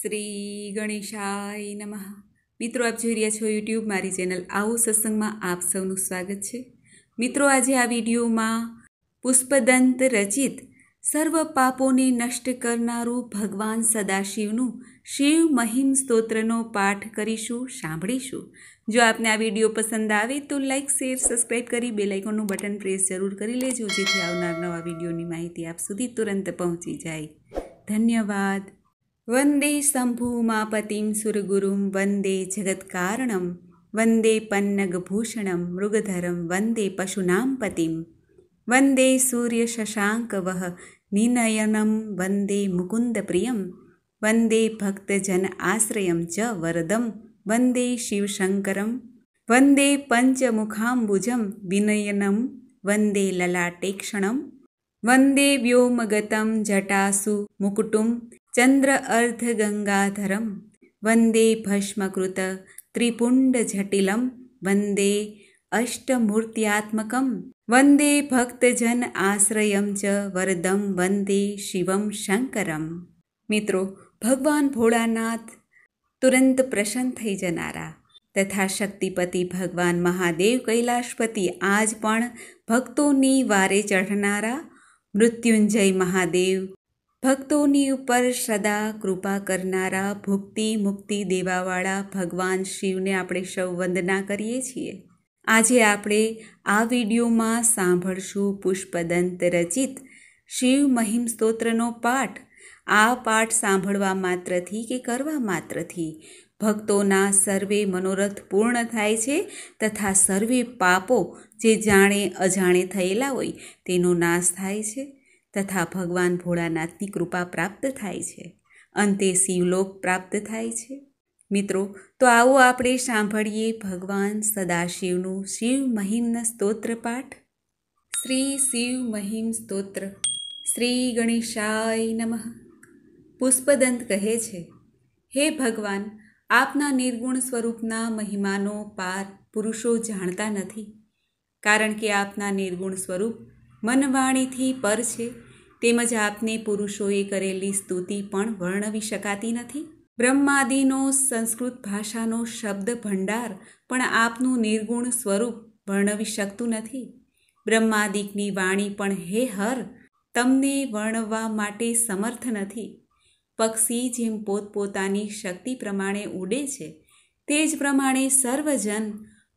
શ્રી ગણેશાય નમઃ મિત્રો આપ જોઈ રહ્યા છો યુટ્યુબ મારી ચેનલ આવું સત્સંગમાં આપ સૌનું સ્વાગત છે મિત્રો આજે આ વિડીયોમાં પુષ્પદંત રચિત સર્વ પાપોને નષ્ટ કરનારું ભગવાન સદાશિવનું શિવ મહિમ સ્તોત્રનો પાઠ કરીશું સાંભળીશું જો આપને આ વિડીયો પસંદ આવે તો લાઇક શેર સબસ્ક્રાઈબ કરી બે બેલાઇકોનનું બટન પ્રેસ જરૂર કરી લેજો જેથી આવનાર નવા વિડીયોની માહિતી આપ સુધી તુરંત પહોંચી જાય ધન્યવાદ વંદે શંભુમાપતિમ સુરગુરુમ વંદે જગત્કારણમ વંદે પન્નગભૂષણમ મૃગધરમ વંદે પશુનામ પતિમ વંદે સૂર્ય શશાંકવહ નિનયનમ વંદે મુકુંદ પ્રિયમ વંદે ભક્તજન આશ્રયમ ચ વરદમ વંદે શિવશંકરમ વંદે પંચમુખાંબુજમ વિનયનમ વંદે લલાટેક્ષણમ વંદે વ્યોમગતમ જટાસુ મુકુટુમ ચંદ્ર અર્ધ ગંગાધરમ વંદે ભસ્મકૃત ત્રિપુંડ જટિલમ વંદે અષ્ટમૂર્ત્યાત્મકમ વંદે ભક્તજન આશ્રયમ ચ વરદમ વંદે શિવમ શંકરમ મિત્રો ભગવાન ભોળાનાથ તુરંત પ્રસન્ન થઈ જનારા તથા શક્તિપતિ ભગવાન મહાદેવ કૈલાશપતિ આજ પણ ભક્તોની વારે ચઢનારા મૃત્યુંજય મહાદેવ ભક્તોની ઉપર સદા કૃપા કરનારા ભુક્તિ મુક્તિ દેવાવાળા ભગવાન શિવને આપણે સૌ વંદના કરીએ છીએ આજે આપણે આ વિડીયોમાં સાંભળશું પુષ્પદંત રચિત શિવ મહિમ સ્તોત્રનો પાઠ આ પાઠ સાંભળવા માત્રથી કે કરવા માત્રથી ભક્તોના સર્વે મનોરથ પૂર્ણ થાય છે તથા સર્વે પાપો જે જાણે અજાણે થયેલા હોય તેનો નાશ થાય છે તથા ભગવાન ભોળાનાથની કૃપા પ્રાપ્ત થાય છે અંતે શિવલોક પ્રાપ્ત થાય છે મિત્રો તો આવો આપણે સાંભળીએ ભગવાન સદાશિવનું શિવ મહિમ સ્તોત્ર પાઠ શ્રી શિવ મહિમ સ્તોત્ર શ્રી ગણેશાય નમઃ પુષ્પદંત કહે છે હે ભગવાન આપના નિર્ગુણ સ્વરૂપના મહિમાનો પાર પુરુષો જાણતા નથી કારણ કે આપના નિર્ગુણ સ્વરૂપ મનવાણીથી પર છે તેમજ આપને પુરુષોએ કરેલી સ્તુતિ પણ વર્ણવી શકાતી નથી બ્રહ્માદિનો સંસ્કૃત ભાષાનો શબ્દ ભંડાર પણ આપનું નિર્ગુણ સ્વરૂપ વર્ણવી શકતું નથી બ્રહ્માદિકની વાણી પણ હે હર તમને વર્ણવવા માટે સમર્થ નથી પક્ષી જેમ પોતપોતાની શક્તિ પ્રમાણે ઉડે છે તે જ પ્રમાણે સર્વજન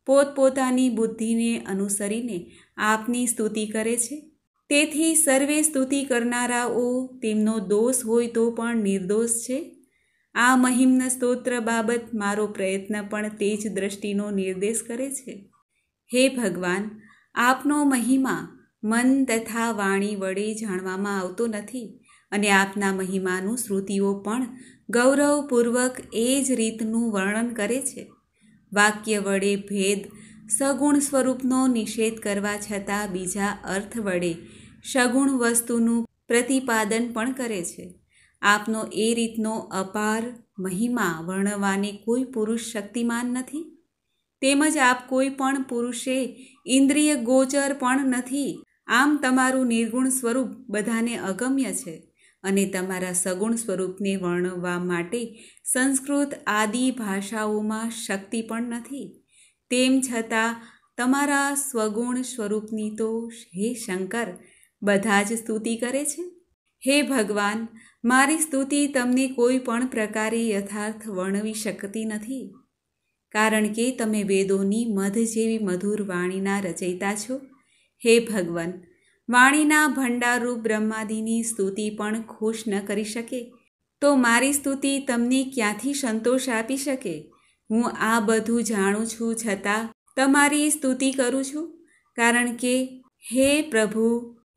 પોતપોતાની બુદ્ધિને અનુસરીને આપની સ્તુતિ કરે છે તેથી સર્વે સ્તુતિ કરનારાઓ તેમનો દોષ હોય તો પણ નિર્દોષ છે આ મહિમ્ન સ્તોત્ર બાબત મારો પ્રયત્ન પણ તે જ દ્રષ્ટિનો નિર્દેશ કરે છે હે ભગવાન આપનો મહિમા મન તથા વાણી વડે જાણવામાં આવતો નથી અને આપના મહિમાનું શ્રુતિઓ પણ ગૌરવપૂર્વક એ જ રીતનું વર્ણન કરે છે વાક્ય વડે ભેદ સગુણ સ્વરૂપનો નિષેધ કરવા છતાં બીજા અર્થ વડે સગુણ વસ્તુનું પ્રતિપાદન પણ કરે છે આપનો એ રીતનો અપાર મહિમા વર્ણવાની કોઈ પુરુષ શક્તિમાન નથી તેમજ આપ કોઈ પણ પુરુષે ઇન્દ્રિય ગોચર પણ નથી આમ તમારું નિર્ગુણ સ્વરૂપ બધાને અગમ્ય છે અને તમારા સગુણ સ્વરૂપને વર્ણવવા માટે સંસ્કૃત આદિ ભાષાઓમાં શક્તિ પણ નથી તેમ છતાં તમારા સ્વગુણ સ્વરૂપની તો હે શંકર બધા જ સ્તુતિ કરે છે હે ભગવાન મારી સ્તુતિ તમને કોઈ પણ પ્રકારે યથાર્થ વર્ણવી શકતી નથી કારણ કે તમે વેદોની મધ જેવી મધુર વાણીના રચયિતા છો હે ભગવાન વાણીના ભંડારૂપ બ્રહ્માદિની સ્તુતિ પણ ખુશ ન કરી શકે તો મારી સ્તુતિ તમને ક્યાંથી સંતોષ આપી શકે હું આ બધું જાણું છું છતાં તમારી સ્તુતિ કરું છું કારણ કે હે પ્રભુ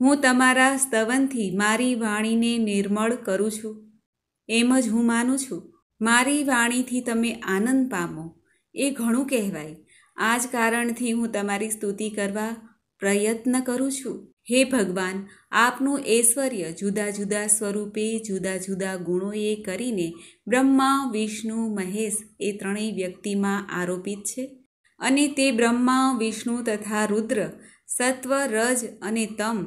હું તમારા સ્તવનથી મારી વાણીને નિર્મળ કરું છું એમ જ હું માનું છું મારી વાણીથી તમે આનંદ પામો એ ઘણું કહેવાય આ જ કારણથી હું તમારી સ્તુતિ કરવા પ્રયત્ન કરું છું હે ભગવાન આપનું ઐશ્વર્ય જુદા જુદા સ્વરૂપે જુદા જુદા ગુણોએ કરીને બ્રહ્મા વિષ્ણુ મહેશ એ ત્રણેય વ્યક્તિમાં આરોપિત છે અને તે બ્રહ્મા વિષ્ણુ તથા રુદ્ર સત્વ રજ અને તમ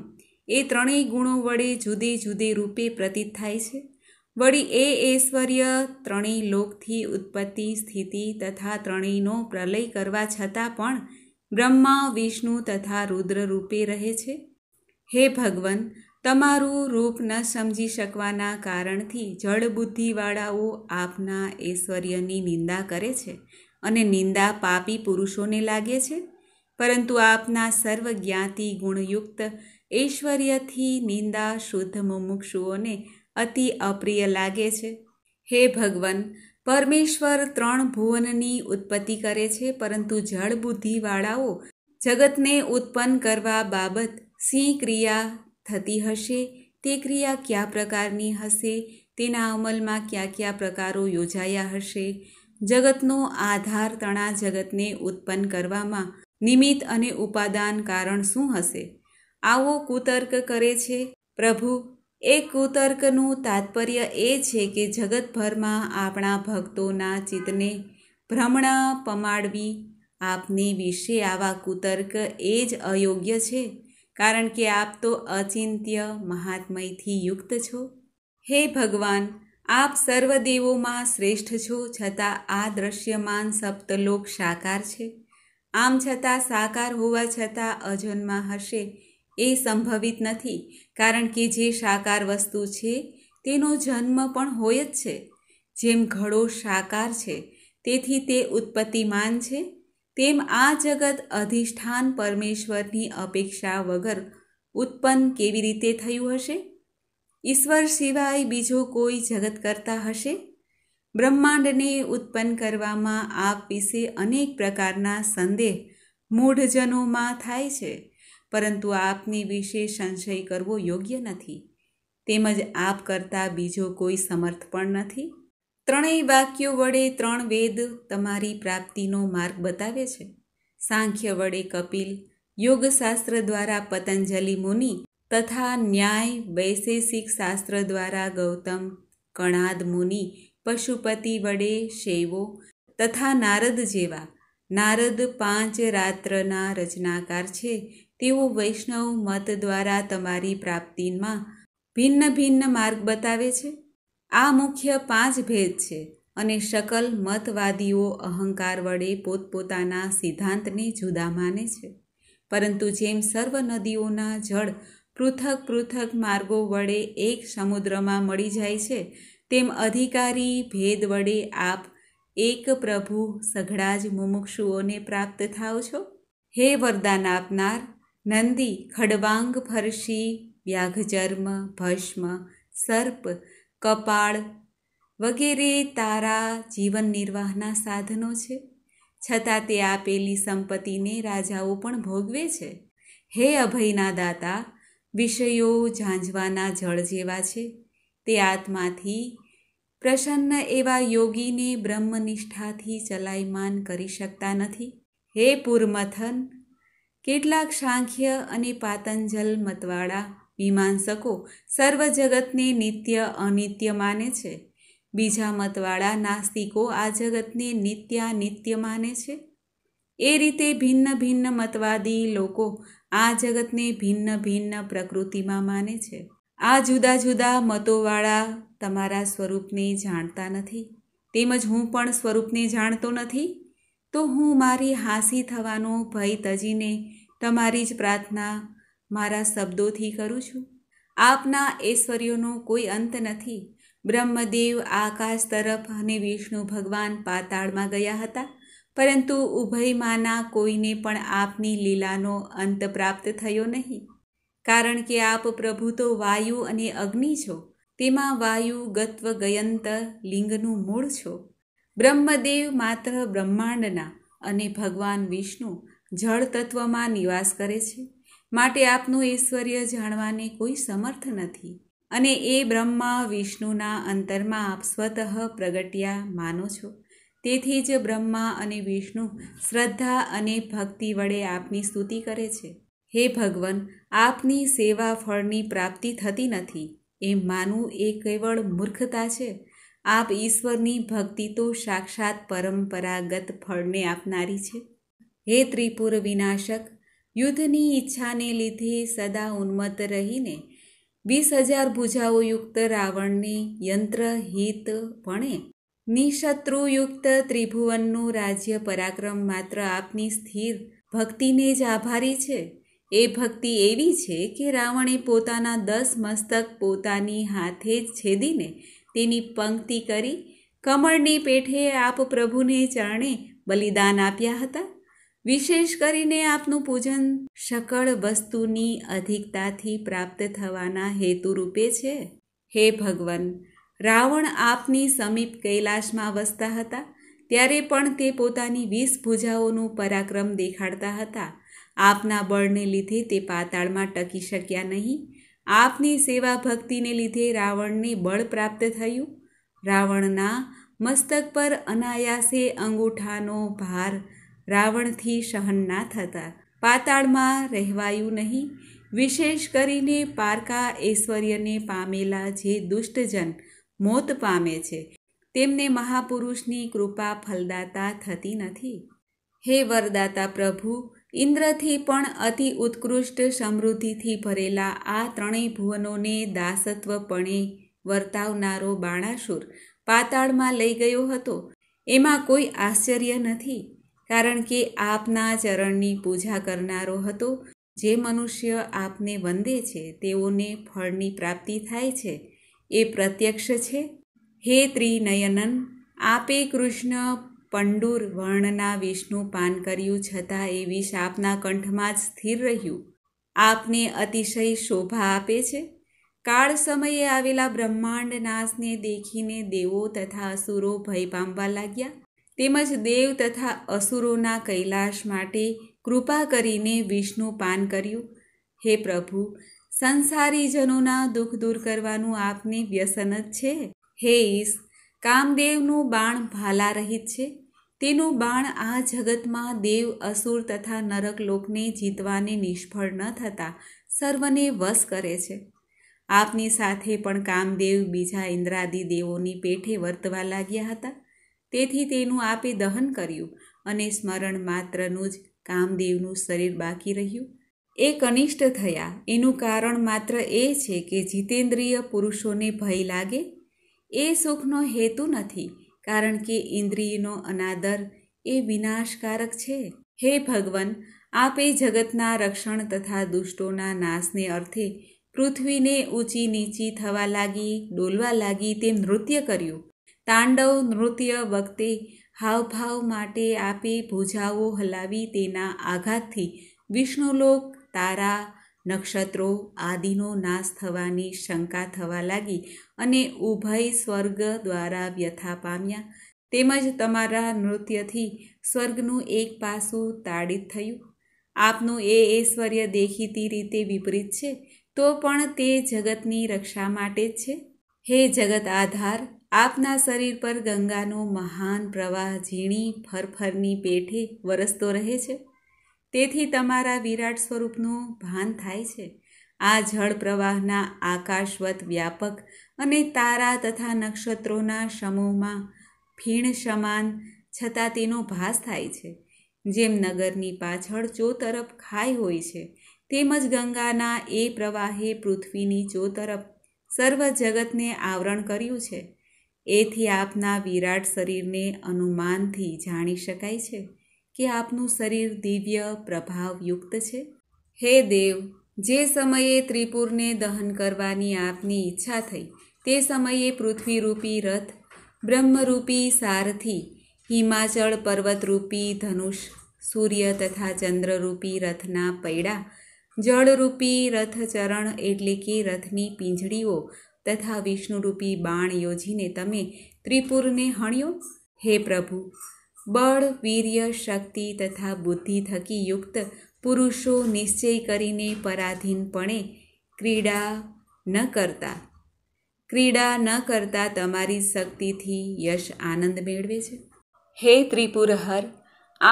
એ ત્રણેય ગુણો વડે જુદે જુદે રૂપે પ્રતીત થાય છે વળી એ ઐશ્વર્ય ત્રણેય લોકથી ઉત્પત્તિ સ્થિતિ તથા ત્રણેયનો પ્રલય કરવા છતાં પણ બ્રહ્મા વિષ્ણુ તથા રુદ્ર રૂપે રહે છે હે ભગવન તમારું રૂપ ન સમજી શકવાના કારણથી જળબુદ્ધિવાળાઓ આપના ઐશ્વર્યની નિંદા કરે છે અને નિંદા પાપી પુરુષોને લાગે છે પરંતુ આપના સર્વજ્ઞાતિ ગુણયુક્ત ઐશ્વર્યથી નિંદા શુદ્ધ મુમુક્ષુઓને અતિ અપ્રિય લાગે છે હે ભગવન પરમેશ્વર ત્રણ ભુવનની ઉત્પત્તિ કરે છે પરંતુ જળ બુદ્ધિવાળાઓ જગતને ઉત્પન્ન કરવા બાબત સિંહ ક્રિયા થતી હશે તે ક્રિયા કયા પ્રકારની હશે તેના અમલમાં કયા કયા પ્રકારો યોજાયા હશે જગતનો આધાર તણા જગતને ઉત્પન્ન કરવામાં નિમિત્ત અને ઉપાદાન કારણ શું હશે આવો કુતર્ક કરે છે પ્રભુ એ કુતર્કનું તાત્પર્ય એ છે કે જગતભરમાં આપણા ભક્તોના ચિત્તને ભ્રમણ પમાડવી આપને વિશે આવા કુતર્ક એ જ અયોગ્ય છે કારણ કે આપ તો અચિંત્ય મહાત્મયથી યુક્ત છો હે ભગવાન આપ સર્વદેવોમાં શ્રેષ્ઠ છો છતાં આ દ્રશ્યમાન સપ્તલોક સાકાર છે આમ છતાં સાકાર હોવા છતાં અજન્મા હશે એ સંભવિત નથી કારણ કે જે સાકાર વસ્તુ છે તેનો જન્મ પણ હોય જ છે જેમ ઘડો સાકાર છે તેથી તે ઉત્પત્તિમાન છે તેમ આ જગત અધિષ્ઠાન પરમેશ્વરની અપેક્ષા વગર ઉત્પન્ન કેવી રીતે થયું હશે ઈશ્વર સિવાય બીજો કોઈ જગત કરતા હશે બ્રહ્માંડને ઉત્પન્ન કરવામાં આપ વિશે અનેક પ્રકારના સંદેહ મૂઢજનોમાં થાય છે પરંતુ આપની વિશે સંશય કરવો યોગ્ય નથી તેમજ આપ કરતાં બીજો કોઈ સમર્થ પણ નથી ત્રણેય વાક્યો વડે ત્રણ વેદ તમારી પ્રાપ્તિનો માર્ગ બતાવે છે સાંખ્ય વડે કપિલ યોગશાસ્ત્ર દ્વારા પતંજલિ મુનિ તથા ન્યાય વૈશેષિક શાસ્ત્ર દ્વારા ગૌતમ કણાદ મુનિ પશુપતિ વડે શૈવો તથા નારદ જેવા નારદ પાંચ રાત્રના રચનાકાર છે તેઓ વૈષ્ણવ મત દ્વારા તમારી પ્રાપ્તિમાં ભિન્ન ભિન્ન માર્ગ બતાવે છે આ મુખ્ય પાંચ ભેદ છે અને શકલ મતવાદીઓ અહંકાર વડે પોતપોતાના સિદ્ધાંતને જુદા માને છે પરંતુ જેમ સર્વ નદીઓના જળ પૃથક પૃથક માર્ગો વડે એક સમુદ્રમાં મળી જાય છે તેમ અધિકારી ભેદ વડે આપ એક પ્રભુ સઘળા જ મુમુક્ષુઓને પ્રાપ્ત થાઓ છો હે વરદાન આપનાર નંદી ખડવાંગ ફરશી વ્યાઘચર્મ ભસ્મ સર્પ કપાળ વગેરે તારા જીવન નિર્વાહના સાધનો છે છતાં તે આપેલી સંપત્તિને રાજાઓ પણ ભોગવે છે હે અભયના દાતા વિષયો ઝાંઝવાના જળ જેવા છે તે આત્માથી પ્રસન્ન એવા યોગીને બ્રહ્મનિષ્ઠાથી ચલાયમાન કરી શકતા નથી હે પુરમથન કેટલાક સાંખ્ય અને પાતંજલ મતવાળા મીમાંસકો સર્વ જગતને નિત્ય અનિત્ય માને છે બીજા મતવાળા નાસ્તિકો આ જગતને નિત્ય નિત્ય માને છે એ રીતે ભિન્ન ભિન્ન મતવાદી લોકો આ જગતને ભિન્ન ભિન્ન પ્રકૃતિમાં માને છે આ જુદા જુદા મતોવાળા તમારા સ્વરૂપને જાણતા નથી તેમજ હું પણ સ્વરૂપને જાણતો નથી તો હું મારી હાંસી થવાનો ભય તજીને તમારી જ પ્રાર્થના મારા શબ્દોથી કરું છું આપના ઐશ્વર્યોનો કોઈ અંત નથી બ્રહ્મદેવ આકાશ તરફ અને વિષ્ણુ ભગવાન પાતાળમાં ગયા હતા પરંતુ ઉભયમાંના કોઈને પણ આપની લીલાનો અંત પ્રાપ્ત થયો નહીં કારણ કે આપ પ્રભુ તો વાયુ અને અગ્નિ છો તેમાં વાયુ ગત્વ ગયંત લિંગનું મૂળ છો બ્રહ્મદેવ માત્ર બ્રહ્માંડના અને ભગવાન વિષ્ણુ જળ તત્વમાં નિવાસ કરે છે માટે આપનું ઐશ્વર્ય જાણવાને કોઈ સમર્થ નથી અને એ બ્રહ્મા વિષ્ણુના અંતરમાં આપ સ્વતઃ પ્રગટ્યા માનો છો તેથી જ બ્રહ્મા અને વિષ્ણુ શ્રદ્ધા અને ભક્તિ વડે આપની સ્તુતિ કરે છે હે ભગવાન આપની સેવા ફળની પ્રાપ્તિ થતી નથી એમ માનવું એ કેવળ મૂર્ખતા છે આપ ઈશ્વરની ભક્તિ તો સાક્ષાત પરંપરાગત ફળને આપનારી છે હે ત્રિપુર વિનાશક યુદ્ધની ઈચ્છાને લીધે સદા ઉન્મત્ત રહીને વીસ હજાર ભુજાઓયુક્ત રાવણને યંત્રહિત પણે નિશત્રુયુક્ત ત્રિભુવનનું રાજ્ય પરાક્રમ માત્ર આપની સ્થિર ભક્તિને જ આભારી છે એ ભક્તિ એવી છે કે રાવણે પોતાના દસ મસ્તક પોતાની હાથે જ છેદીને તેની પંક્તિ કરી કમળની પેઠે આપ પ્રભુને ચરણે બલિદાન આપ્યા હતા વિશેષ કરીને આપનું પૂજન સકળ વસ્તુની અધિકતાથી પ્રાપ્ત થવાના હેતુરૂપે છે હે ભગવાન રાવણ આપની સમીપ કૈલાશમાં વસતા હતા ત્યારે પણ તે પોતાની વીસ ભૂજાઓનું પરાક્રમ દેખાડતા હતા આપના બળને લીધે તે પાતાળમાં ટકી શક્યા નહીં આપની સેવા ભક્તિને લીધે રાવણને બળ પ્રાપ્ત થયું રાવણના મસ્તક પર અનાયાસે અંગૂઠાનો ભાર રાવણથી સહન ના થતા પાતાળમાં રહેવાયું નહીં વિશેષ કરીને પારકા ઐશ્વર્યને પામેલા જે દુષ્ટજન મોત પામે છે તેમને મહાપુરુષની કૃપા ફલદાતા થતી નથી હે વરદાતા પ્રભુ ઇન્દ્રથી પણ અતિ ઉત્કૃષ્ટ સમૃદ્ધિથી ભરેલા આ ત્રણેય ભુવનોને દાસત્વપણે વર્તાવનારો બાણાસુર પાતાળમાં લઈ ગયો હતો એમાં કોઈ આશ્ચર્ય નથી કારણ કે આપના ચરણની પૂજા કરનારો હતો જે મનુષ્ય આપને વંદે છે તેઓને ફળની પ્રાપ્તિ થાય છે એ પ્રત્યક્ષ છે હે ત્રિનયનન આપે કૃષ્ણ પંડુર વર્ણના વિષ્ણુ પાન કર્યું છતાં એ વિષ આપના કંઠમાં જ સ્થિર રહ્યું આપને અતિશય શોભા આપે છે કાળ સમયે આવેલા બ્રહ્માંડ નાશને દેખીને દેવો તથા અસુરો ભય પામવા લાગ્યા તેમજ દેવ તથા અસુરોના કૈલાશ માટે કૃપા કરીને વિષ્ણુ પાન કર્યું હે પ્રભુ સંસારીજનોના દુઃખ દૂર કરવાનું આપને વ્યસન જ છે હે ઈશ કામદેવનું બાણ ભાલા રહિત છે તેનું બાણ આ જગતમાં દેવ અસુર તથા નરકલોકને જીતવાને નિષ્ફળ ન થતા સર્વને વશ કરે છે આપની સાથે પણ કામદેવ બીજા ઇન્દ્રાદી દેવોની પેઠે વર્તવા લાગ્યા હતા તેથી તેનું આપે દહન કર્યું અને સ્મરણ માત્રનું જ કામદેવનું શરીર બાકી રહ્યું એ કનિષ્ઠ થયા એનું કારણ માત્ર એ છે કે જીતેન્દ્રિય પુરુષોને ભય લાગે એ સુખનો હેતુ નથી કારણ કે ઇન્દ્રિયનો અનાદર એ વિનાશકારક છે હે ભગવાન આપે જગતના રક્ષણ તથા દુષ્ટોના નાશને અર્થે પૃથ્વીને ઊંચી નીચી થવા લાગી ડોલવા લાગી તેમ નૃત્ય કર્યું તાંડવ નૃત્ય વખતે હાવભાવ માટે આપે ભૂજાઓ હલાવી તેના આઘાતથી વિષ્ણુલોક તારા નક્ષત્રો આદિનો નાશ થવાની શંકા થવા લાગી અને ઉભય સ્વર્ગ દ્વારા વ્યથા પામ્યા તેમજ તમારા નૃત્યથી સ્વર્ગનું એક પાસું તાડિત થયું આપનું એ ઐશ્વર્ય દેખીતી રીતે વિપરીત છે તો પણ તે જગતની રક્ષા માટે જ છે હે જગત આધાર આપના શરીર પર ગંગાનો મહાન પ્રવાહ ઝીણી ફરફરની પેઠે વરસતો રહે છે તેથી તમારા વિરાટ સ્વરૂપનું ભાન થાય છે આ જળ પ્રવાહના આકાશવત વ્યાપક અને તારા તથા નક્ષત્રોના સમૂહમાં ફીણ સમાન છતાં તેનો ભાસ થાય છે જેમ નગરની પાછળ ચોતરફ ખાઈ હોય છે તેમજ ગંગાના એ પ્રવાહે પૃથ્વીની ચોતરફ સર્વ જગતને આવરણ કર્યું છે એથી આપના વિરાટ શરીરને અનુમાનથી જાણી શકાય છે કે આપનું શરીર દિવ્ય પ્રભાવયુક્ત છે હે દેવ જે સમયે ત્રિપુરને દહન કરવાની આપની ઈચ્છા થઈ તે સમયે પૃથ્વીરૂપી રથ બ્રહ્મરૂપી સારથી હિમાચળ પર્વતરૂપી ધનુષ સૂર્ય તથા ચંદ્રરૂપી રથના પૈડા જળરૂપી રથચરણ એટલે કે રથની પીંજડીઓ તથા વિષ્ણુરૂપી બાણ યોજીને તમે ત્રિપુરને હણ્યો હે પ્રભુ બળ વીર્ય શક્તિ તથા બુદ્ધિ થકી યુક્ત પુરુષો નિશ્ચય કરીને પરાધીનપણે ક્રીડા ન કરતા ક્રીડા ન કરતા તમારી શક્તિથી યશ આનંદ મેળવે છે હે ત્રિપુરહર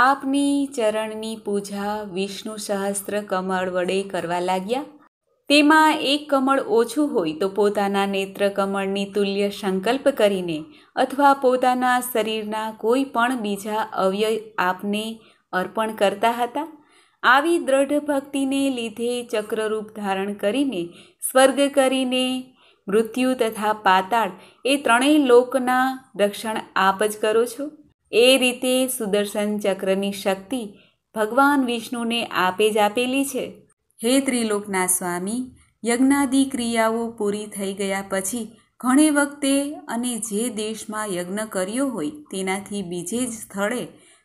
આપની ચરણની પૂજા વિષ્ણુ સહસ્ત્ર કમળ વડે કરવા લાગ્યા તેમાં એક કમળ ઓછું હોય તો પોતાના નેત્ર કમળની તુલ્ય સંકલ્પ કરીને અથવા પોતાના શરીરના કોઈ પણ બીજા અવયવ આપને અર્પણ કરતા હતા આવી દ્રઢ ભક્તિને લીધે ચક્રરૂપ ધારણ કરીને સ્વર્ગ કરીને મૃત્યુ તથા પાતાળ એ ત્રણેય લોકના રક્ષણ આપ જ કરો છો એ રીતે સુદર્શન ચક્રની શક્તિ ભગવાન વિષ્ણુને આપે જ આપેલી છે હે ત્રિલોકના સ્વામી યજ્ઞાદિ ક્રિયાઓ પૂરી થઈ ગયા પછી ઘણી વખતે અને જે દેશમાં યજ્ઞ કર્યો હોય તેનાથી બીજે જ સ્થળે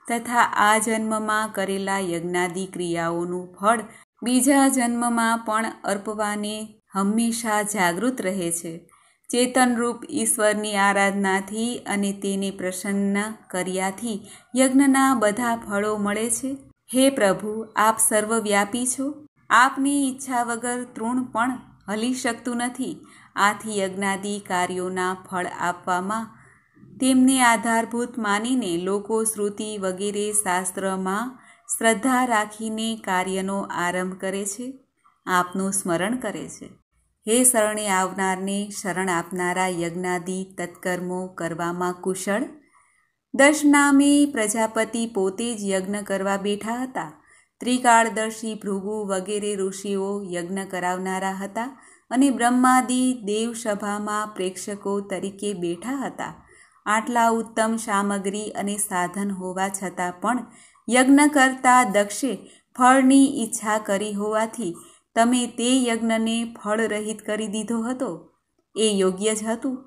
તથા આ જન્મમાં કરેલા યજ્ઞાદિ ક્રિયાઓનું ફળ બીજા જન્મમાં પણ અર્પવાને હંમેશા જાગૃત રહે છે ચેતનરૂપ ઈશ્વરની આરાધનાથી અને તેને પ્રસન્ન કર્યાથી યજ્ઞના બધા ફળો મળે છે હે પ્રભુ આપ સર્વવ્યાપી છો આપની ઈચ્છા વગર તૃણ પણ હલી શકતું નથી આથી યજ્ઞાદિ કાર્યોના ફળ આપવામાં તેમને આધારભૂત માનીને લોકો શ્રુતિ વગેરે શાસ્ત્રમાં શ્રદ્ધા રાખીને કાર્યનો આરંભ કરે છે આપનું સ્મરણ કરે છે હે શરણે આવનારને શરણ આપનારા યજ્ઞાદિ તત્કર્મો કરવામાં કુશળ દશનામે પ્રજાપતિ પોતે જ યજ્ઞ કરવા બેઠા હતા ત્રિકાળદર્શી ભૃગુ વગેરે ઋષિઓ યજ્ઞ કરાવનારા હતા અને બ્રહ્માદિ દેવસભામાં પ્રેક્ષકો તરીકે બેઠા હતા આટલા ઉત્તમ સામગ્રી અને સાધન હોવા છતાં પણ યજ્ઞ કરતા દક્ષે ફળની ઈચ્છા કરી હોવાથી તમે તે યજ્ઞને ફળરહિત કરી દીધો હતો એ યોગ્ય જ હતું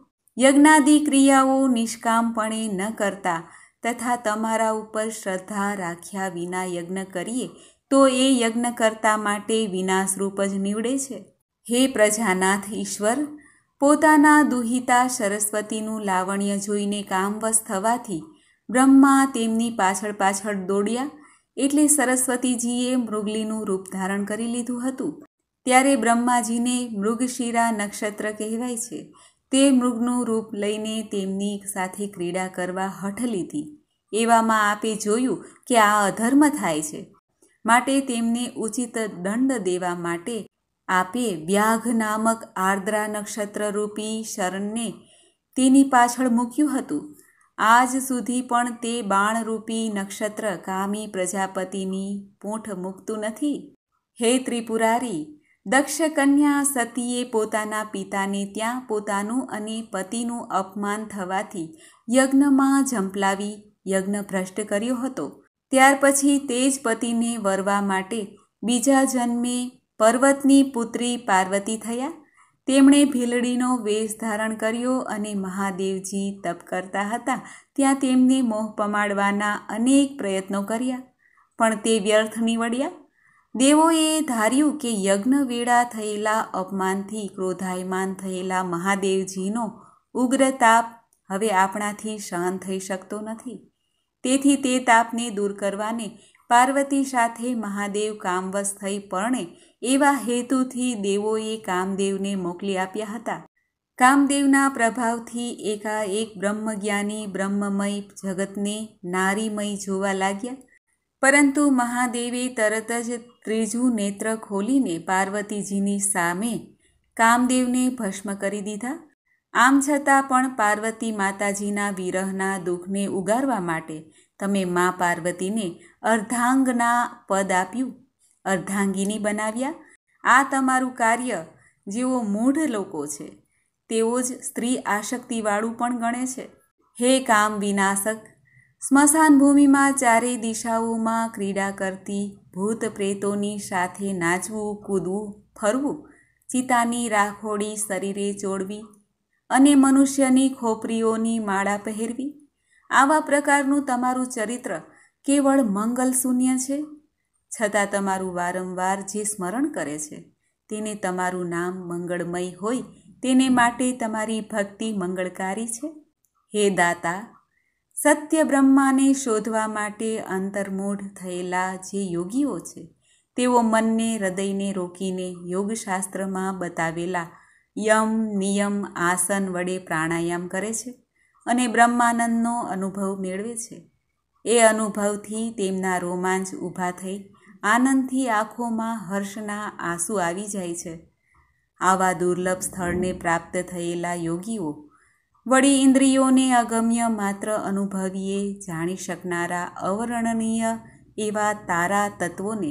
યજ્ઞાદિ ક્રિયાઓ નિષ્કામપણે ન કરતા તથા તમારા ઉપર શ્રદ્ધા રાખ્યા વિના યજ્ઞ કરીએ તો એ યજ્ઞ કરતા માટે વિનાશરૂપ જ નીવડે છે હે પ્રજાનાથ ઈશ્વર પોતાના દુહિતા સરસ્વતીનું લાવણ્ય જોઈને કામવશ થવાથી બ્રહ્મા તેમની પાછળ પાછળ દોડ્યા એટલે સરસ્વતીજીએ મૃગલીનું રૂપ ધારણ કરી લીધું હતું ત્યારે બ્રહ્માજીને મૃગશિરા નક્ષત્ર કહેવાય છે તે મૃગનું રૂપ લઈને તેમની સાથે ક્રીડા કરવા હઠ લીધી એવામાં આપે જોયું કે આ અધર્મ થાય છે માટે તેમને ઉચિત દંડ દેવા માટે આપે વ્યાઘ નામક આર્દ્રા નક્ષત્રરૂપી શરણને તેની પાછળ મૂક્યું હતું આજ સુધી પણ તે બાણરૂપી નક્ષત્ર કામી પ્રજાપતિની પૂંઠ મૂકતું નથી હે ત્રિપુરારી દક્ષ કન્યા સતીએ પોતાના પિતાને ત્યાં પોતાનું અને પતિનું અપમાન થવાથી યજ્ઞમાં ઝંપલાવી યજ્ઞ ભ્રષ્ટ કર્યો હતો ત્યાર પછી તે જ પતિને વરવા માટે બીજા જન્મે પર્વતની પુત્રી પાર્વતી થયા તેમણે ભીલડીનો વેશ ધારણ કર્યો અને મહાદેવજી તપ કરતા હતા ત્યાં તેમને મોહ પમાડવાના અનેક પ્રયત્નો કર્યા પણ તે વ્યર્થ નીવડ્યા દેવોએ ધાર્યું કે યજ્ઞવેળા થયેલા અપમાનથી ક્રોધાયમાન થયેલા મહાદેવજીનો ઉગ્ર તાપ હવે આપણાથી સહન થઈ શકતો નથી તેથી તે તાપને દૂર કરવાને પાર્વતી સાથે મહાદેવ કામવશ થઈ પરણે એવા હેતુથી દેવોએ કામદેવને મોકલી આપ્યા હતા કામદેવના પ્રભાવથી એકાએક બ્રહ્મજ્ઞાની બ્રહ્મમય જગતને નારીમય જોવા લાગ્યા પરંતુ મહાદેવે તરત જ ત્રીજું નેત્ર ખોલીને પાર્વતીજીની સામે કામદેવને ભસ્મ કરી દીધા આમ છતાં પણ પાર્વતી માતાજીના વિરહના દુઃખને ઉગારવા માટે તમે મા પાર્વતીને અર્ધાંગના પદ આપ્યું અર્ધાંગીની બનાવ્યા આ તમારું કાર્ય જેઓ મૂઢ લોકો છે તેઓ જ સ્ત્રી આશક્તિવાળું પણ ગણે છે હે કામ વિનાશક સ્મશાન ભૂમિમાં ચારેય દિશાઓમાં ક્રીડા કરતી ભૂત પ્રેતોની સાથે નાચવું કૂદવું ફરવું ચિતાની રાખોડી શરીરે ચોળવી અને મનુષ્યની ખોપરીઓની માળા પહેરવી આવા પ્રકારનું તમારું ચરિત્ર કેવળ મંગલશૂન્ય છે છતાં તમારું વારંવાર જે સ્મરણ કરે છે તેને તમારું નામ મંગળમય હોય તેને માટે તમારી ભક્તિ મંગળકારી છે હે દાતા સત્ય બ્રહ્માને શોધવા માટે અંતર્મૂઢ થયેલા જે યોગીઓ છે તેઓ મનને હૃદયને રોકીને યોગશાસ્ત્રમાં બતાવેલા યમ નિયમ આસન વડે પ્રાણાયામ કરે છે અને બ્રહ્માનંદનો અનુભવ મેળવે છે એ અનુભવથી તેમના રોમાંચ ઊભા થઈ આનંદથી આંખોમાં હર્ષના આંસુ આવી જાય છે આવા દુર્લભ સ્થળને પ્રાપ્ત થયેલા યોગીઓ વળી ઇન્દ્રિયોને અગમ્ય માત્ર અનુભવીએ જાણી શકનારા અવર્ણનીય એવા તારા તત્વોને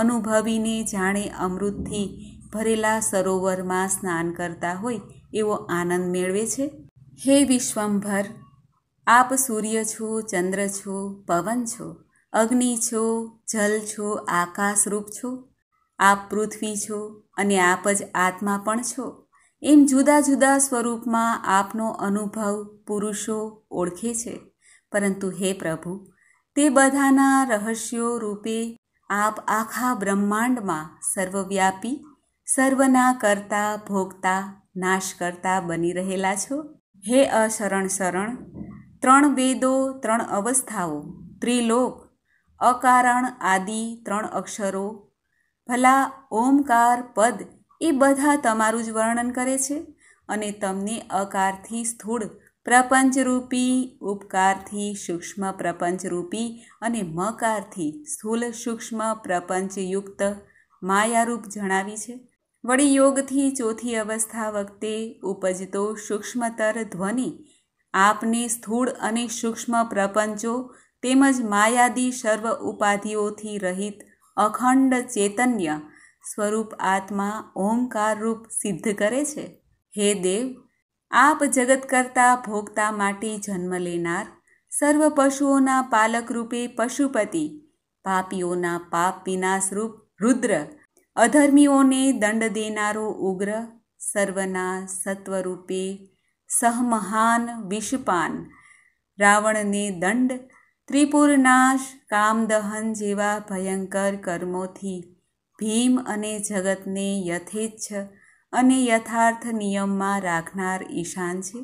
અનુભવીને જાણે અમૃતથી ભરેલા સરોવરમાં સ્નાન કરતા હોય એવો આનંદ મેળવે છે હે વિશ્વંભર આપ સૂર્ય છો ચંદ્ર છો પવન છો અગ્નિ છો જલ છો આકાશરૂપ છો આપ પૃથ્વી છો અને આપ જ આત્મા પણ છો એમ જુદા જુદા સ્વરૂપમાં આપનો અનુભવ પુરુષો ઓળખે છે પરંતુ હે પ્રભુ તે બધાના રહસ્યો રૂપે આપ આખા બ્રહ્માંડમાં સર્વવ્યાપી સર્વના કરતા ભોગતા નાશ કરતા બની રહેલા છો હે અશરણ શરણ ત્રણ વેદો ત્રણ અવસ્થાઓ ત્રિલોક અકારણ આદિ ત્રણ અક્ષરો ભલા ઓમકાર પદ એ બધા તમારું જ વર્ણન કરે છે અને તમને અકારથી સ્થૂળ પ્રપંચરૂપી ઉપકારથી સૂક્ષ્મ પ્રપંચરૂપી અને મકારથી સ્થૂલ સૂક્ષ્મ પ્રપંચયુક્ત માયારૂપ જણાવી છે વળી યોગથી ચોથી અવસ્થા વખતે ઉપજતો સૂક્ષ્મતર ધ્વનિ આપને સ્થૂળ અને સૂક્ષ્મ પ્રપંચો તેમજ માયાદી સર્વ ઉપાધિઓથી રહિત અખંડ ચૈતન્ય સ્વરૂપ આત્મા ઓમકાર રૂપ સિદ્ધ કરે છે હે દેવ આપ જગત કરતા ભોગતા માટે જન્મ લેનાર સર્વ પશુઓના પાલક રૂપે પશુપતિ પાપીઓના પાપ વિનાશરૂપ રુદ્ર અધર્મીઓને દંડ દેનારો ઉગ્ર સર્વના સત્વરૂપે સહમહાન વિષપાન રાવણને દંડ ત્રિપુરનાશ કામદહન જેવા ભયંકર કર્મોથી ભીમ અને જગતને યથેચ્છ અને યથાર્થ નિયમમાં રાખનાર ઈશાન છે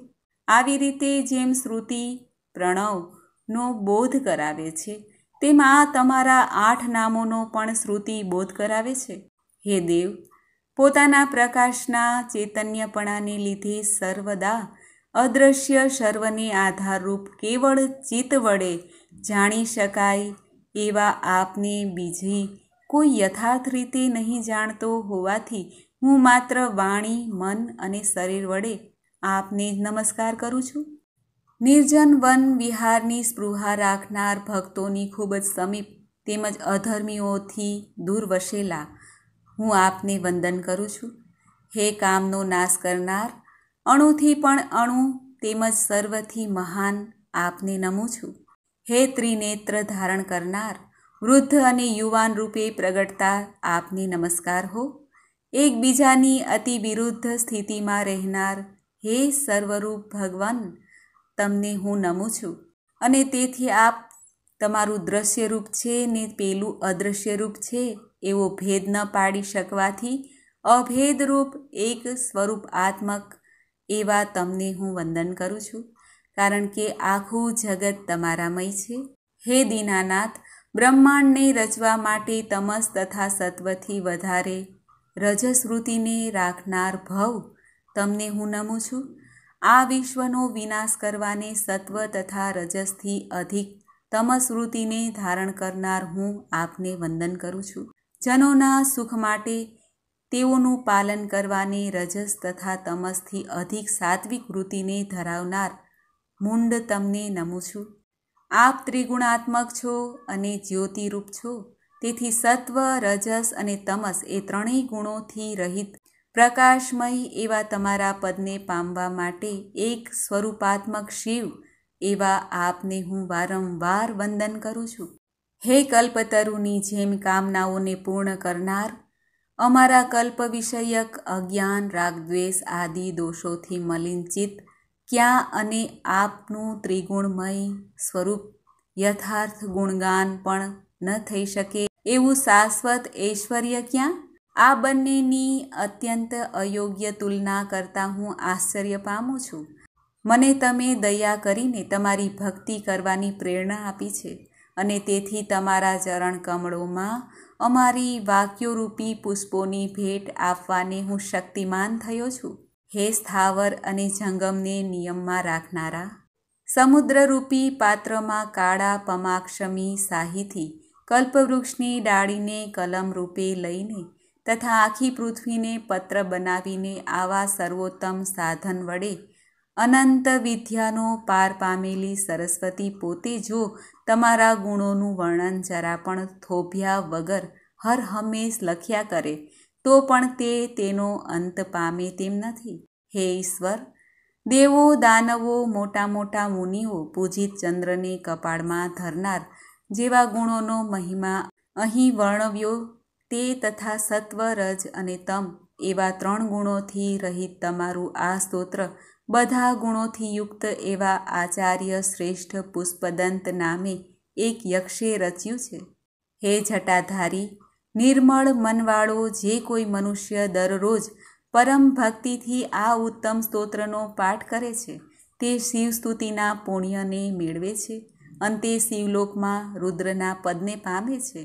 આવી રીતે જેમ શ્રુતિ પ્રણવનો બોધ કરાવે છે તેમ આ તમારા આઠ નામોનો પણ શ્રુતિ બોધ કરાવે છે હે દેવ પોતાના પ્રકાશના ચૈતન્યપણાને લીધે સર્વદા અદ્રશ્ય સર્વને આધારરૂપ કેવળ ચિત્ત વડે જાણી શકાય એવા આપને બીજી કોઈ યથાર્થ રીતે નહીં જાણતો હોવાથી હું માત્ર વાણી મન અને શરીર વડે આપને નમસ્કાર કરું છું નિર્જન વન વિહારની સ્પૃહા રાખનાર ભક્તોની ખૂબ જ સમીપ તેમજ અધર્મીઓથી દૂર વસેલા હું આપને વંદન કરું છું હે કામનો નાશ કરનાર અણુથી પણ અણુ તેમજ સર્વથી મહાન આપને નમું છું હે ત્રિનેત્ર ધારણ કરનાર વૃદ્ધ અને યુવાન રૂપે પ્રગટતા આપને નમસ્કાર હો એકબીજાની અતિ વિરુદ્ધ સ્થિતિમાં રહેનાર હે સર્વરૂપ ભગવાન તમને હું નમું છું અને તેથી આપ તમારું દ્રશ્ય રૂપ છે ને પેલું અદ્રશ્ય રૂપ છે એવો ભેદ ન પાડી શકવાથી અભેદરૂપ એક સ્વરૂપ આત્મક એવા તમને હું વંદન કરું છું કારણ કે આખું જગત તમારામય છે હે દીનાનાથ બ્રહ્માંડને રચવા માટે તમસ તથા સત્વથી વધારે રજસ્મૃતિને રાખનાર ભવ તમને હું નમું છું આ વિશ્વનો વિનાશ કરવાને સત્વ તથા રજસથી અધિક તમસૃતિને ધારણ કરનાર હું આપને વંદન કરું છું જનોના સુખ માટે તેઓનું પાલન કરવાને રજસ તથા તમસથી અધિક સાત્વિક વૃત્તિને ધરાવનાર મુંડ તમને નમું છું આપ ત્રિગુણાત્મક છો અને જ્યોતિરૂપ છો તેથી સત્વ રજસ અને તમસ એ ત્રણેય ગુણોથી રહિત પ્રકાશમય એવા તમારા પદને પામવા માટે એક સ્વરૂપાત્મક શિવ એવા આપને હું વારંવાર વંદન કરું છું હે કલ્પતરુની જેમ કામનાઓને પૂર્ણ કરનાર અમારા કલ્પ વિષયક અજ્ઞાન રાગદ્વેષ આદિ દોષોથી મલિન ચિત્ત ક્યાં અને આપનું ત્રિગુણમય સ્વરૂપ યથાર્થ ગુણગાન પણ ન થઈ શકે એવું શાશ્વત ઐશ્વર્ય ક્યાં આ બંનેની અત્યંત અયોગ્ય તુલના કરતાં હું આશ્ચર્ય પામું છું મને તમે દયા કરીને તમારી ભક્તિ કરવાની પ્રેરણા આપી છે અને તેથી તમારા ચરણ કમળોમાં અમારી વાક્યોરૂપી પુષ્પોની ભેટ આપવાને હું શક્તિમાન થયો છું હે સ્થાવર અને જંગમને નિયમમાં રાખનારા સમુદ્રરૂપી પાત્રમાં કાળા પમાક્ષમી સાહીથી કલ્પવૃક્ષની ડાળીને કલમ રૂપે લઈને તથા આખી પૃથ્વીને પત્ર બનાવીને આવા સર્વોત્તમ સાધન વડે અનંત વિદ્યાનો પાર પામેલી સરસ્વતી પોતે જો તમારા ગુણોનું વર્ણન જરા પણ થોભ્યા વગર હર હંમેશ લખ્યા કરે તો પણ તે તેનો અંત પામે તેમ નથી હે ઈશ્વર દેવો દાનવો મોટા મોટા મુનિઓ પૂજિત ચંદ્રને કપાળમાં ધરનાર જેવા ગુણોનો મહિમા અહીં વર્ણવ્યો તે તથા સત્વ રજ અને તમ એવા ત્રણ ગુણોથી રહિત તમારું આ સ્તોત્ર બધા ગુણોથી યુક્ત એવા આચાર્ય શ્રેષ્ઠ પુષ્પદંત નામે એક યક્ષે રચ્યું છે હે જટાધારી નિર્મળ મનવાળો જે કોઈ મનુષ્ય દરરોજ પરમ ભક્તિથી આ ઉત્તમ સ્તોત્રનો પાઠ કરે છે તે શિવસ્તુતિના પુણ્યને મેળવે છે અંતે શિવલોકમાં રુદ્રના પદને પામે છે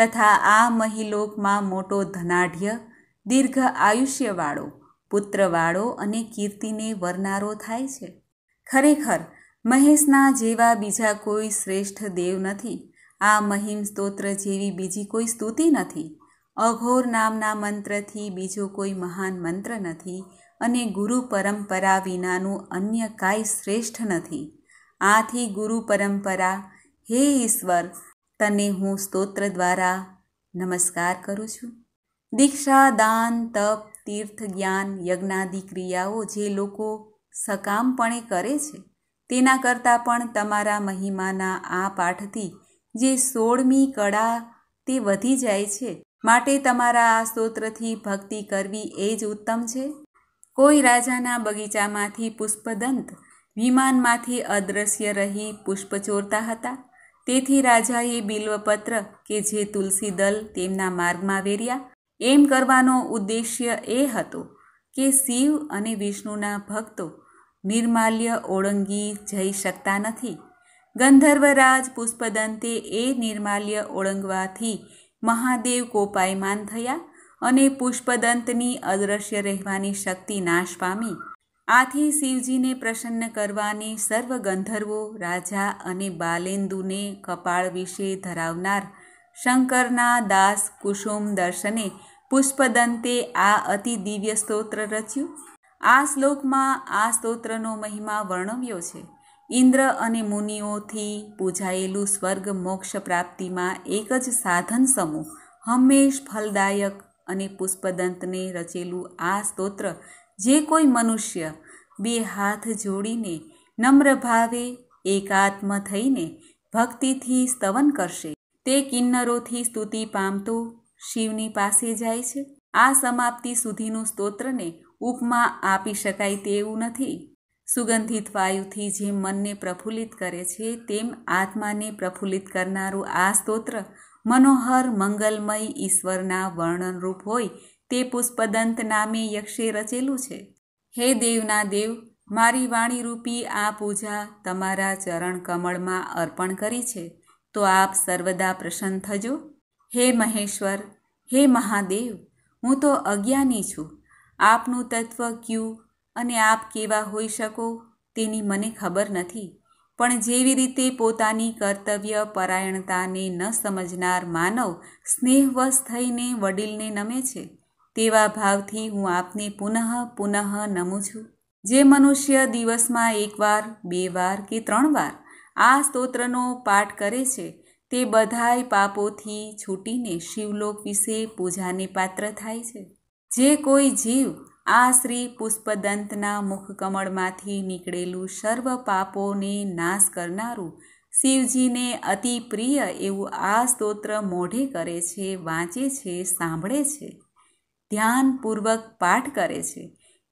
તથા આ મહિલોકમાં મોટો ધનાઢ્ય દીર્ઘ આયુષ્યવાળો પુત્રવાળો અને કીર્તિને વરનારો થાય છે ખરેખર મહેશના જેવા બીજા કોઈ શ્રેષ્ઠ દેવ નથી આ મહિમ સ્તોત્ર જેવી બીજી કોઈ સ્તુતિ નથી અઘોર નામના મંત્રથી બીજો કોઈ મહાન મંત્ર નથી અને ગુરુ પરંપરા વિનાનું અન્ય કાંઈ શ્રેષ્ઠ નથી આથી ગુરુ પરંપરા હે ઈશ્વર તને હું સ્તોત્ર દ્વારા નમસ્કાર કરું છું દીક્ષા દાન તપ તીર્થ જ્ઞાન યજ્ઞાદિ ક્રિયાઓ જે લોકો સકામપણે કરે છે તેના કરતાં પણ તમારા મહિમાના આ પાઠથી જે સોળમી કળા તે વધી જાય છે માટે તમારા આ સ્તોત્રથી ભક્તિ કરવી એ જ ઉત્તમ છે કોઈ રાજાના બગીચામાંથી પુષ્પદંત વિમાનમાંથી અદ્રશ્ય રહી પુષ્પ ચોરતા હતા તેથી રાજાએ બિલ્વપત્ર કે જે તુલસી દલ તેમના માર્ગમાં વેર્યા એમ કરવાનો ઉદ્દેશ્ય એ હતો કે શિવ અને વિષ્ણુના ભક્તો નિર્માલ્ય ઓળંગી જઈ શકતા નથી ગંધર્વરાજ પુષ્પદંતે એ નિર્માલ્ય ઓળંગવાથી મહાદેવ કોપાયમાન થયા અને પુષ્પદંતની અદૃશ્ય રહેવાની શક્તિ નાશ પામી આથી શિવજીને પ્રસન્ન કરવાની સર્વ ગંધર્વો રાજા અને બાલેન્દુને કપાળ વિશે ધરાવનાર શંકરના દાસ કુસુમ દર્શને પુષ્પદંતે આ અતિ દિવ્ય સ્તોત્ર રચ્યું આ શ્લોકમાં આ સ્તોત્રનો મહિમા વર્ણવ્યો છે ઇન્દ્ર અને મુનિઓથી પૂજાયેલું સ્વર્ગ મોક્ષ પ્રાપ્તિમાં એક જ સાધન સમૂહ હંમેશ ફલદાયક અને પુષ્પદંતને રચેલું આ સ્તોત્ર જે કોઈ મનુષ્ય બે હાથ જોડીને નમ્ર ભાવે એકાત્મ થઈને ભક્તિથી સ્તવન કરશે તે કિન્નરોથી સ્તુતિ પામતો શિવની પાસે જાય છે આ સમાપ્તિ સુધીનું સ્તોત્રને ઉપમા આપી શકાય તેવું નથી સુગંધિત વાયુથી જે મનને પ્રફુલ્લિત કરે છે તેમ આત્માને પ્રફુલ્લિત કરનારું આ સ્તોત્ર મનોહર મંગલમય ઈશ્વરના વર્ણનરૂપ હોય તે પુષ્પદંત નામે યક્ષે રચેલું છે હે દેવના દેવ મારી વાણીરૂપી આ પૂજા તમારા ચરણ કમળમાં અર્પણ કરી છે તો આપ સર્વદા પ્રસન્ન થજો હે મહેશ્વર હે મહાદેવ હું તો અજ્ઞાની છું આપનું તત્વ ક્યું અને આપ કેવા હોઈ શકો તેની મને ખબર નથી પણ જેવી રીતે પોતાની કર્તવ્ય પરાયણતાને ન સમજનાર માનવ સ્નેહવશ થઈને વડીલને નમે છે તેવા ભાવથી હું આપને પુનઃ પુનઃ નમું છું જે મનુષ્ય દિવસમાં એકવાર બે વાર કે ત્રણ વાર આ સ્તોત્રનો પાઠ કરે છે તે બધાય પાપોથી છૂટીને શિવલોક વિશે પૂજાને પાત્ર થાય છે જે કોઈ જીવ આ શ્રી પુષ્પદંતના મુખકમળમાંથી નીકળેલું સર્વ પાપોને નાશ કરનારું શિવજીને અતિ પ્રિય એવું આ સ્તોત્ર મોઢે કરે છે વાંચે છે સાંભળે છે ધ્યાનપૂર્વક પાઠ કરે છે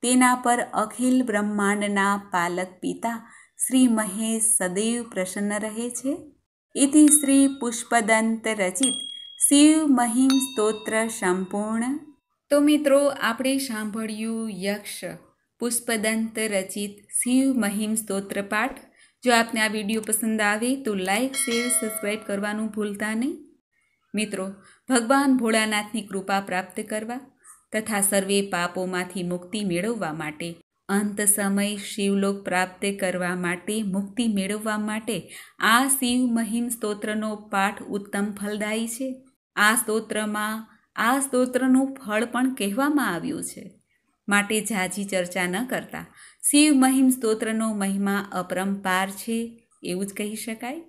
તેના પર અખિલ બ્રહ્માંડના પાલક પિતા શ્રી મહેશ સદૈવ પ્રસન્ન રહે છે ઇતિ શ્રી પુષ્પદંત રચિત શિવ મહિમ સ્તોત્ર સંપૂર્ણ તો મિત્રો આપણે સાંભળ્યું યક્ષ પુષ્પદંત રચિત શિવ મહિમ સ્તોત્રપાઠ જો આપને આ વિડીયો પસંદ આવે તો લાઇક શેર સબસ્ક્રાઈબ કરવાનું ભૂલતા નહીં મિત્રો ભગવાન ભોળાનાથની કૃપા પ્રાપ્ત કરવા તથા સર્વે પાપોમાંથી મુક્તિ મેળવવા માટે અંત સમય શિવલોક પ્રાપ્ત કરવા માટે મુક્તિ મેળવવા માટે આ શિવ મહિમ સ્તોત્રનો પાઠ ઉત્તમ ફલદાયી છે આ સ્તોત્રમાં આ સ્તોત્રનું ફળ પણ કહેવામાં આવ્યું છે માટે ઝાઝી ચર્ચા ન કરતા શિવ મહિમ સ્તોત્રનો મહિમા અપરંપાર છે એવું જ કહી શકાય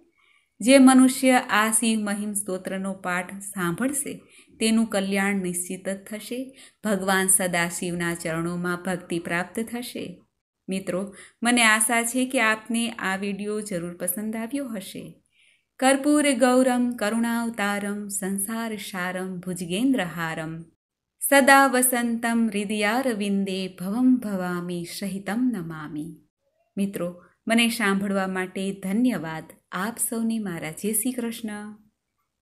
જે મનુષ્ય આ શિવ મહિમ સ્તોત્રનો પાઠ સાંભળશે તેનું કલ્યાણ નિશ્ચિત જ થશે ભગવાન સદાશિવના ચરણોમાં ભક્તિ પ્રાપ્ત થશે મિત્રો મને આશા છે કે આપને આ વિડીયો જરૂર પસંદ આવ્યો હશે कर्पूरगौरं करुणावतारं संसारसारं भुजगेन्द्रहारं सदा વસંતમ હૃદયારવિંદે ભવમ ભવામી સહિતમ નમામી મિત્રો મને સાંભળવા માટે ધન્યવાદ આપ સૌને મારા જય શ્રી કૃષ્ણ